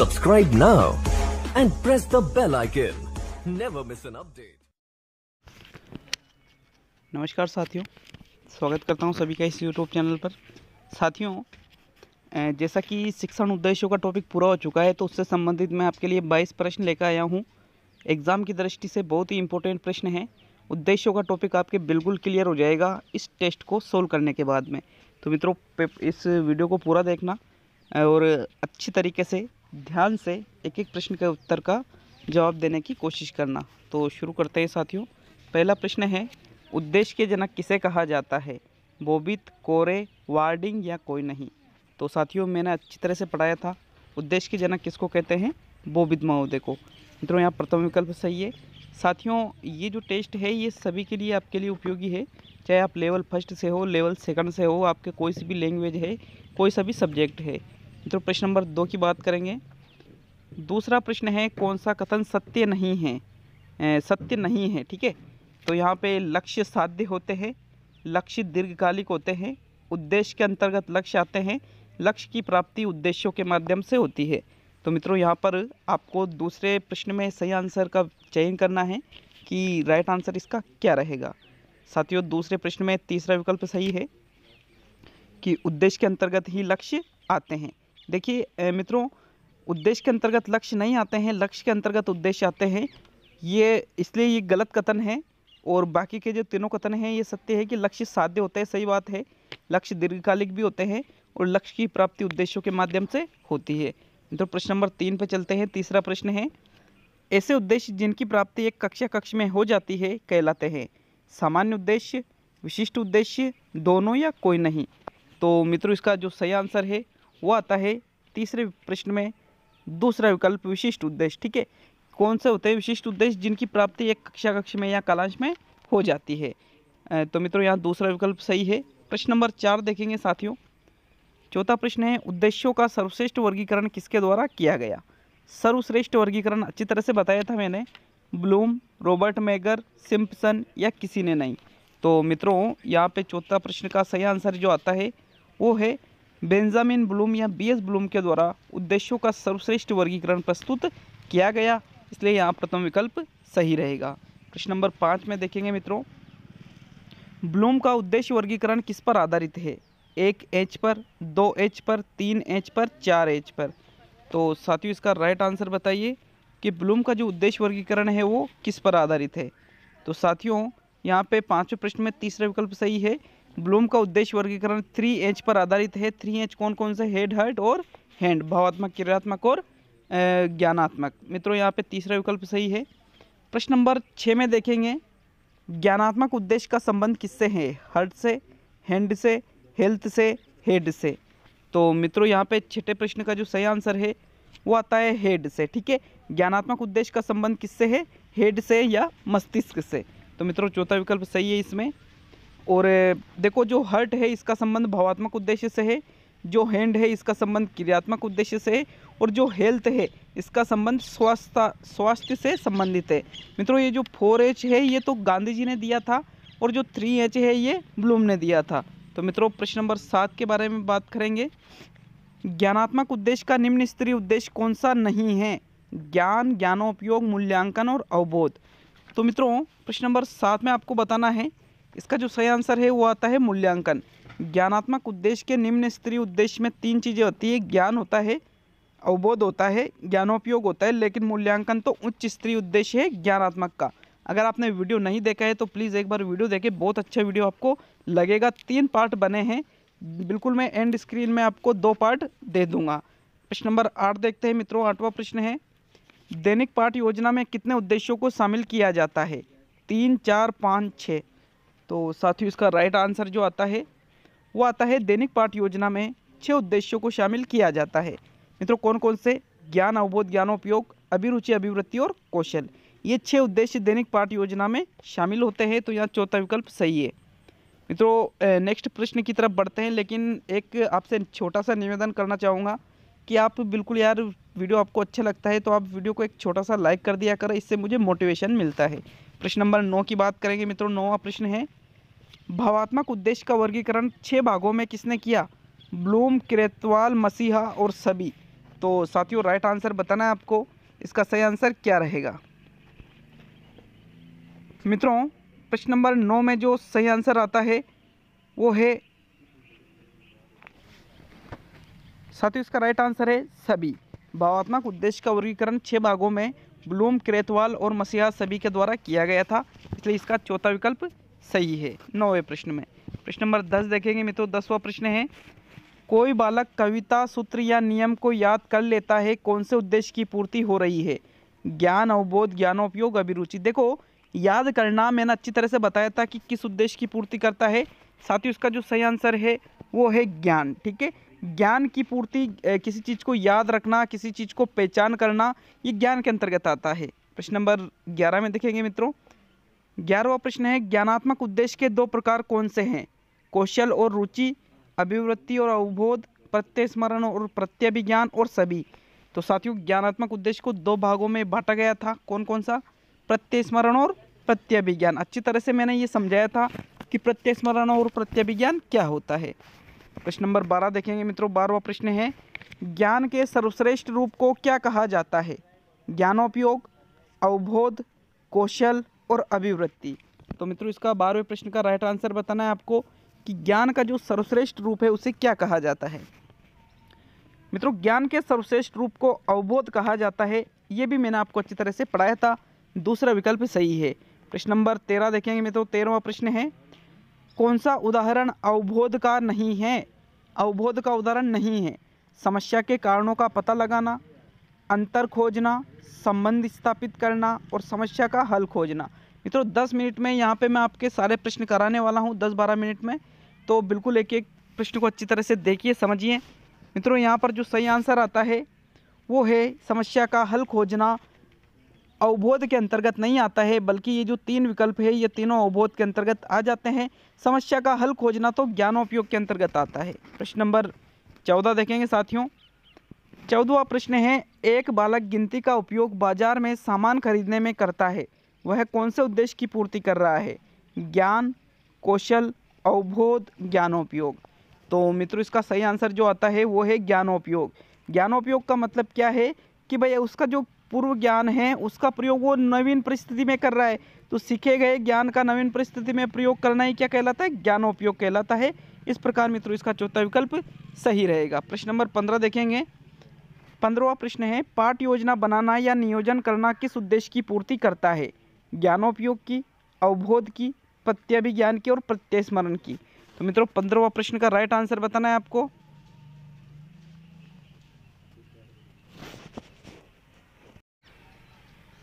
Subscribe now and press the bell icon. Never miss an update. नमस्कार साथियों स्वागत करता हूं सभी का इस YouTube चैनल पर साथियों जैसा कि शिक्षण उद्देश्यों का टॉपिक पूरा हो चुका है तो उससे संबंधित मैं आपके लिए 22 प्रश्न लेकर आया हूं एग्ज़ाम की दृष्टि से बहुत ही इंपॉर्टेंट प्रश्न है उद्देश्यों का टॉपिक आपके बिल्कुल क्लियर हो जाएगा इस टेस्ट को सोल्व करने के बाद में तो मित्रों इस वीडियो को पूरा देखना और अच्छी तरीके से ध्यान से एक एक प्रश्न के उत्तर का जवाब देने की कोशिश करना तो शुरू करते हैं साथियों पहला प्रश्न है उद्देश्य के जनक किसे कहा जाता है बोबित कोरे वार्डिंग या कोई नहीं तो साथियों मैंने अच्छी तरह से पढ़ाया था उद्देश्य के जनक किसको कहते हैं बोबित महोदय को मित्रों यहाँ प्रथम विकल्प सही है साथियों ये जो टेस्ट है ये सभी के लिए आपके लिए उपयोगी है चाहे आप लेवल फर्स्ट से हो लेवल सेकंड से हो आपके कोई सी भी लैंग्वेज है कोई सा भी सब्जेक्ट है मित्रों प्रश्न नंबर दो की बात करेंगे दूसरा प्रश्न है कौन सा कथन सत्य नहीं है सत्य नहीं है ठीक है तो यहाँ पे लक्ष्य साध्य होते हैं लक्ष्य दीर्घकालिक होते हैं उद्देश्य के अंतर्गत लक्ष्य आते हैं लक्ष्य की प्राप्ति उद्देश्यों के माध्यम से होती है तो मित्रों यहाँ पर आपको दूसरे प्रश्न में सही आंसर का चयन करना है कि राइट आंसर इसका क्या रहेगा साथियों दूसरे प्रश्न में तीसरा विकल्प सही है कि उद्देश्य के अंतर्गत ही लक्ष्य आते हैं देखिए मित्रों उद्देश्य के अंतर्गत लक्ष्य नहीं आते हैं लक्ष्य के अंतर्गत उद्देश्य आते हैं ये इसलिए ये गलत कथन है और बाकी के जो तीनों कथन हैं ये सत्य है कि लक्ष्य साध्य होते हैं सही बात है लक्ष्य दीर्घकालिक भी होते हैं और लक्ष्य की प्राप्ति उद्देश्यों के माध्यम से होती है तो प्रश्न नंबर तीन पर चलते हैं तीसरा प्रश्न है ऐसे उद्देश्य जिनकी प्राप्ति एक कक्षा कक्ष में हो जाती है कहलाते हैं सामान्य उद्देश्य विशिष्ट उद्देश्य दोनों या कोई नहीं तो मित्रों इसका जो सही आंसर है वो आता है तीसरे प्रश्न में दूसरा विकल्प विशिष्ट उद्देश्य ठीक है कौन से होते हैं विशिष्ट उद्देश्य जिनकी प्राप्ति एक कक्षा कक्ष में या कालांश में हो जाती है तो मित्रों यहाँ दूसरा विकल्प सही है प्रश्न नंबर चार देखेंगे साथियों चौथा प्रश्न है उद्देश्यों का सर्वश्रेष्ठ वर्गीकरण किसके द्वारा किया गया सर्वश्रेष्ठ वर्गीकरण अच्छी तरह से बताया था मैंने ब्लूम रॉबर्ट मेगर सिम्पसन या किसी ने नहीं तो मित्रों यहाँ पे चौथा प्रश्न का सही आंसर जो आता है वो है बेंजामिन ब्लूम या बी एस ब्लूम के द्वारा उद्देश्यों का सर्वश्रेष्ठ वर्गीकरण प्रस्तुत किया गया इसलिए यहाँ प्रथम विकल्प सही रहेगा प्रश्न नंबर पाँच में देखेंगे मित्रों ब्लूम का उद्देश्य वर्गीकरण किस पर आधारित है एक एच पर दो एच पर तीन एच पर चार एच पर तो साथियों इसका राइट आंसर बताइए कि ब्लूम का जो उद्देश्य वर्गीकरण है वो किस पर आधारित है तो साथियों यहाँ पे पांचवें प्रश्न में तीसरा विकल्प सही है ब्लूम का उद्देश्य वर्गीकरण थ्री एच पर आधारित है थ्री एच कौन कौन से हेड हर्ट और हैंड भावात्मक क्रियात्मक और ज्ञानात्मक मित्रों यहाँ पे तीसरा विकल्प सही है प्रश्न नंबर छः में देखेंगे ज्ञानात्मक उद्देश्य का संबंध किससे है हर्ट से हैंड से हेल्थ से हेड से तो मित्रों यहाँ पे छठे प्रश्न का जो सही आंसर है वो आता है हेड से ठीक है ज्ञानात्मक उद्देश्य का संबंध किससे है हेड से या मस्तिष्क से तो मित्रों चौथा विकल्प सही है इसमें और देखो जो हर्ट है इसका संबंध भावात्मक उद्देश्य से है जो हैंड है इसका संबंध क्रियात्मक उद्देश्य से है और जो हेल्थ है इसका संबंध स्वास्थ्य स्वास्थ्य से संबंधित है मित्रों ये जो फोर एच है ये तो गांधी जी ने दिया था और जो थ्री एच है ये ब्लूम ने दिया था तो मित्रों प्रश्न नंबर सात के बारे में बात करेंगे ज्ञानात्मक उद्देश्य का निम्न स्तरीय उद्देश्य कौन सा नहीं है ज्ञान ज्ञानोपयोग मूल्यांकन और अवबोध तो मित्रों प्रश्न नंबर सात में आपको बताना है इसका जो सही आंसर है वो आता है मूल्यांकन ज्ञानात्मक उद्देश्य के निम्न स्तरीय उद्देश्य में तीन चीज़ें होती है ज्ञान होता है अवबोध होता है ज्ञानोपयोग होता है लेकिन मूल्यांकन तो उच्च स्तरीय उद्देश्य है ज्ञानात्मक का अगर आपने वीडियो नहीं देखा है तो प्लीज़ एक बार वीडियो देखें बहुत अच्छा वीडियो आपको लगेगा तीन पार्ट बने हैं बिल्कुल मैं एंड स्क्रीन में आपको दो पार्ट दे दूंगा प्रश्न नंबर आठ देखते हैं मित्रों आठवां प्रश्न है दैनिक पाठ योजना में कितने उद्देश्यों को शामिल किया जाता है तीन चार पाँच छः तो साथ ही उसका राइट आंसर जो आता है वो आता है दैनिक पाठ योजना में छः उद्देश्यों को शामिल किया जाता है मित्रों कौन कौन से ज्ञान अवबोध ज्ञानोपयोग अभिरुचि अभिवृत्ति और कौशल ये छः उद्देश्य दैनिक पाठ योजना में शामिल होते हैं तो यहाँ चौथा विकल्प सही है मित्रों नेक्स्ट प्रश्न की तरफ बढ़ते हैं लेकिन एक आपसे छोटा सा निवेदन करना चाहूँगा कि आप बिल्कुल यार वीडियो आपको अच्छा लगता है तो आप वीडियो को एक छोटा सा लाइक कर दिया करें इससे मुझे मोटिवेशन मिलता है प्रश्न नंबर नौ की बात करेंगे मित्रों नौवा प्रश्न है भावात्मक उद्देश्य का वर्गीकरण छः भागों में किसने किया ब्लूम क्रेतवाल मसीहा और सभी तो साथियों राइट आंसर बताना है आपको इसका सही आंसर क्या रहेगा मित्रों प्रश्न नंबर नौ में जो सही आंसर आता है वो है साथियों इसका राइट आंसर है सभी भावात्मक उद्देश्य का वर्गीकरण छः भागों में ब्लूम क्रेतवाल और मसीहा सभी के द्वारा किया गया था इसलिए इसका चौथा विकल्प सही है नौवे प्रश्न में प्रश्न नंबर दस देखेंगे मित्रों तो दसवा प्रश्न है कोई बालक कविता सूत्र या नियम को याद कर लेता है कौन से उद्देश्य की पूर्ति हो रही है ज्ञान अवबोध ज्ञानोपयोग अभिरुचि देखो याद करना मैंने अच्छी तरह से बताया था कि किस उद्देश्य की पूर्ति करता है साथ ही उसका जो सही आंसर है वो है ज्ञान ठीक है ज्ञान की पूर्ति किसी चीज़ को याद रखना किसी चीज़ को पहचान करना ये ज्ञान के अंतर्गत आता है प्रश्न नंबर ग्यारह में देखेंगे मित्रों ग्यारहवा प्रश्न है ज्ञानात्मक उद्देश्य के दो प्रकार कौन से हैं कौशल और रुचि अभिवृत्ति और अवबोध प्रत्यय स्मरण और प्रत्यभिज्ञान और सभी तो साथियों ज्ञानात्मक उद्देश्य को दो भागों में बांटा गया था कौन कौन सा प्रत्यय स्मरण और प्रत्यभिज्ञान अच्छी तरह से मैंने ये समझाया था कि प्रत्यय स्मरण और प्रत्यभिज्ञान क्या होता है प्रश्न नंबर बारह देखेंगे मित्रों बारहवा प्रश्न है ज्ञान के सर्वश्रेष्ठ रूप को क्या कहा जाता है ज्ञानोपयोग अवबोध कौशल और अभिवृत्ति तो मित्रों इसका बारहवें प्रश्न का राइट आंसर बताना है आपको कि ज्ञान का जो सर्वश्रेष्ठ रूप है उसे क्या कहा जाता है मित्रों ज्ञान के सर्वश्रेष्ठ रूप को अवबोध कहा जाता है ये भी मैंने आपको अच्छी तरह से पढ़ाया था दूसरा विकल्प सही है प्रश्न नंबर तेरह देखेंगे मित्रों तेरहवा प्रश्न है कौन सा उदाहरण अवबोध का नहीं है अवबोध का उदाहरण नहीं है समस्या के कारणों का पता लगाना अंतर खोजना संबंध स्थापित करना और समस्या का हल खोजना मित्रों दस मिनट में यहाँ पे मैं आपके सारे प्रश्न कराने वाला हूँ दस बारह मिनट में तो बिल्कुल एक एक प्रश्न को अच्छी तरह से देखिए समझिए मित्रों यहाँ पर जो सही आंसर आता है वो है समस्या का हल खोजना अवबोध के अंतर्गत नहीं आता है बल्कि ये जो तीन विकल्प है ये तीनों अवबोध के अंतर्गत आ जाते हैं समस्या का हल खोजना तो ज्ञानोपयोग के अंतर्गत आता है प्रश्न नंबर चौदह देखेंगे साथियों चौदवा प्रश्न है एक बालक गिनती का उपयोग बाजार में सामान खरीदने में करता है वह कौन से उद्देश्य की पूर्ति कर रहा है ज्ञान कौशल अवबोध ज्ञानोपयोग तो मित्रों इसका सही आंसर जो आता है वो है ज्ञानोपयोग ज्ञानोपयोग का मतलब क्या है कि भाई उसका जो पूर्व ज्ञान है उसका प्रयोग वो नवीन परिस्थिति में कर रहा है तो सीखे गए ज्ञान का नवीन परिस्थिति में प्रयोग करना ही क्या कहलाता है ज्ञानोपयोग कहलाता है इस प्रकार मित्रों इसका चौथा विकल्प सही रहेगा प्रश्न नंबर पंद्रह देखेंगे पंद्रवा प्रश्न है पाठ योजना बनाना या नियोजन करना किस उद्देश्य की पूर्ति करता है ज्ञानोपयोग की अवबोध की प्रत्यभिज्ञान की और प्रत्यस्मरण की तो मित्रों पंद्रहवा प्रश्न का राइट आंसर बताना है आपको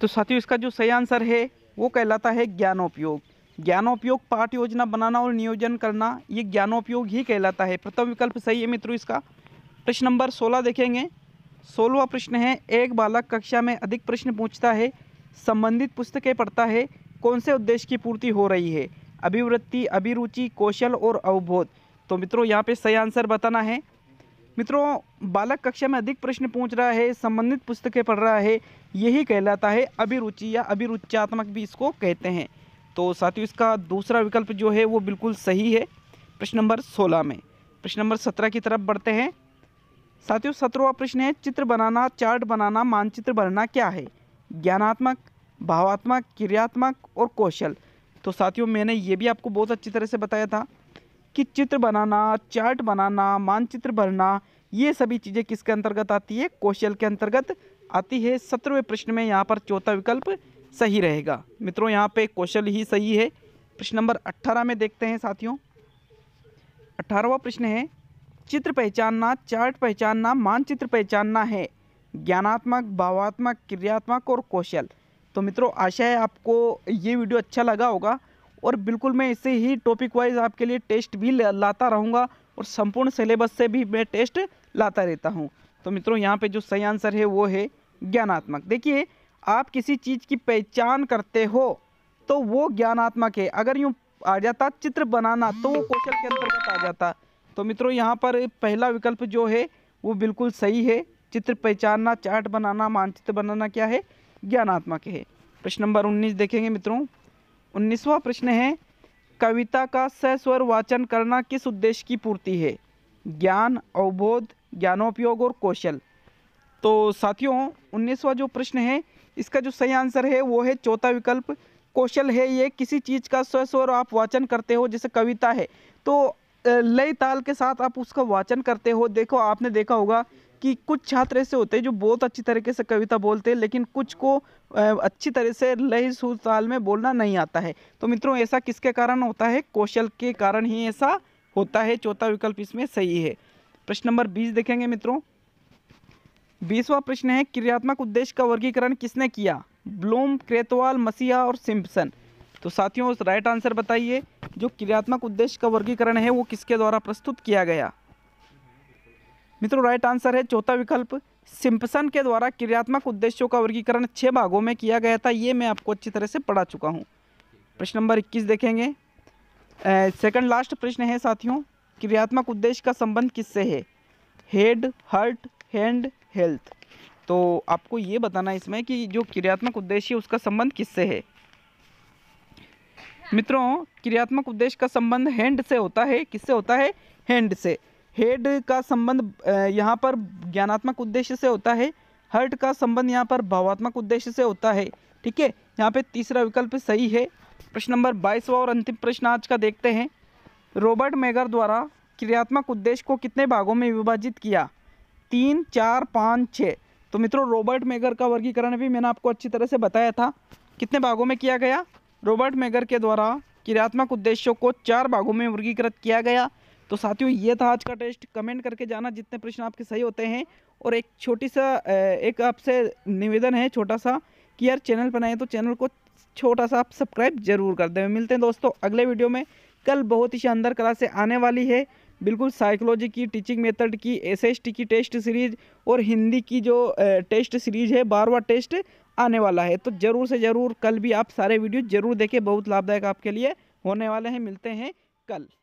तो साथियों इसका जो सही आंसर है वो कहलाता है ज्ञानोपयोग ज्ञानोपयोग पाठ योजना बनाना और नियोजन करना ये ज्ञानोपयोग ही कहलाता है प्रथम विकल्प सही है मित्रों इसका प्रश्न नंबर सोलह देखेंगे सोलवा प्रश्न है एक बालक कक्षा में अधिक प्रश्न पूछता है संबंधित पुस्तकें पढ़ता है कौन से उद्देश्य की पूर्ति हो रही है अभिवृत्ति अभिरुचि कौशल और अवबोध तो मित्रों यहाँ पे सही आंसर बताना है मित्रों बालक कक्षा में अधिक प्रश्न पूछ रहा है संबंधित पुस्तकें पढ़ रहा है यही कहलाता है अभिरुचि या अभिरुचात्मक भी इसको कहते हैं तो साथियों इसका दूसरा विकल्प जो है वो बिल्कुल सही है प्रश्न नंबर सोलह में प्रश्न नंबर सत्रह की तरफ बढ़ते हैं साथियों सत्रहवा प्रश्न है चित्र बनाना चार्ट बनाना मानचित्र बनाना क्या है ज्ञानात्मक भावात्मक क्रियात्मक और कौशल तो साथियों मैंने ये भी आपको बहुत अच्छी तरह से बताया था कि चित्र बनाना चार्ट बनाना मानचित्र भरना ये सभी चीज़ें किसके अंतर्गत आती है कौशल के अंतर्गत आती है सत्रहवें प्रश्न में यहाँ पर चौथा विकल्प सही रहेगा मित्रों यहाँ पे कौशल ही सही है प्रश्न नंबर अट्ठारह में देखते हैं साथियों अट्ठारहवा प्रश्न है चित्र पहचानना चार्ट पहचानना मानचित्र पहचानना है ज्ञानात्मक भावात्मक क्रियात्मक और कौशल तो मित्रों आशा है आपको ये वीडियो अच्छा लगा होगा और बिल्कुल मैं इसे ही टॉपिक वाइज आपके लिए टेस्ट भी लाता रहूँगा और संपूर्ण सिलेबस से भी मैं टेस्ट लाता रहता हूँ तो मित्रों यहाँ पे जो सही आंसर है वो है ज्ञानात्मक देखिए आप किसी चीज़ की पहचान करते हो तो वो ज्ञानात्मक है अगर यूँ आ जाता चित्र बनाना तो वो कौशल के अंतर्गत आ जाता तो मित्रों यहाँ पर पहला विकल्प जो है वो बिल्कुल सही है चित्र पहचानना चार्ट बनाना मानचित्र बनाना क्या है ज्ञानात्मक है प्रश्न नंबर उन्नीस देखेंगे मित्रों उन्नीसवा प्रश्न है कविता का सस्वर वाचन करना किस उद्देश्य की पूर्ति है ज्ञान अवबोध ज्ञानोपयोग और कौशल तो साथियों उन्नीसवा जो प्रश्न है इसका जो सही आंसर है वो है चौथा विकल्प कौशल है ये किसी चीज़ का स्वस्वर आप वाचन करते हो जैसे कविता है तो लय ताल के साथ आप उसका वाचन करते हो देखो आपने देखा होगा कि कुछ छात्र ऐसे होते हैं जो बहुत अच्छी तरीके से कविता बोलते हैं लेकिन कुछ को अच्छी तरह से लय सुर ताल में बोलना नहीं आता है तो मित्रों ऐसा किसके कारण होता है कौशल के कारण ही ऐसा होता है चौथा विकल्प इसमें सही है प्रश्न नंबर बीस देखेंगे मित्रों बीसवा प्रश्न है क्रियात्मक उद्देश्य का वर्गीकरण किसने किया ब्लूम क्रेतवाल मसीहा और सिम्पसन तो साथियों उस राइट आंसर बताइए जो क्रियात्मक उद्देश्य का वर्गीकरण है वो किसके द्वारा प्रस्तुत किया गया मित्रों राइट आंसर है चौथा विकल्प सिंपसन के द्वारा क्रियात्मक उद्देश्यों का वर्गीकरण छः भागों में किया गया था ये मैं आपको अच्छी तरह से पढ़ा चुका हूँ प्रश्न नंबर इक्कीस देखेंगे सेकंड लास्ट प्रश्न है साथियों क्रियात्मक उद्देश्य का संबंध किससे है हेड हर्ट हैंड हेल्थ तो आपको ये बताना इसमें कि जो क्रियात्मक उद्देश्य है उसका संबंध किससे है मित्रों क्रियात्मक उद्देश्य का संबंध हैंड से होता है किससे होता है हैंड से हेड का संबंध यहाँ पर ज्ञानात्मक उद्देश्य से होता है हर्ट का संबंध यहाँ पर भावात्मक उद्देश्य से होता है ठीक है यहाँ पे तीसरा विकल्प सही है प्रश्न नंबर बाईसवा और अंतिम प्रश्न आज का देखते हैं रॉबर्ट मेगर द्वारा क्रियात्मक उद्देश्य को कितने भागों में विभाजित किया तीन चार पाँच छः तो मित्रों रॉबर्ट मेगर का वर्गीकरण भी मैंने आपको अच्छी तरह से बताया था कितने भागों में किया गया रॉबर्ट मेगर के द्वारा क्रियात्मक उद्देश्यों को चार भागों में वर्गीकृत किया गया तो साथियों ये था आज का टेस्ट कमेंट करके जाना जितने प्रश्न आपके सही होते हैं और एक छोटी सा एक आपसे निवेदन है छोटा सा कि यार चैनल बनाए तो चैनल को छोटा सा आप सब्सक्राइब जरूर कर दें मिलते हैं दोस्तों अगले वीडियो में कल बहुत ही शानदार क्लासे आने वाली है बिल्कुल साइकोलॉजी की टीचिंग मेथड की एसएसटी की टेस्ट सीरीज और हिंदी की जो टेस्ट सीरीज है बारवा टेस्ट आने वाला है तो ज़रूर से ज़रूर कल भी आप सारे वीडियो ज़रूर देखें बहुत लाभदायक आपके लिए होने वाले हैं मिलते हैं कल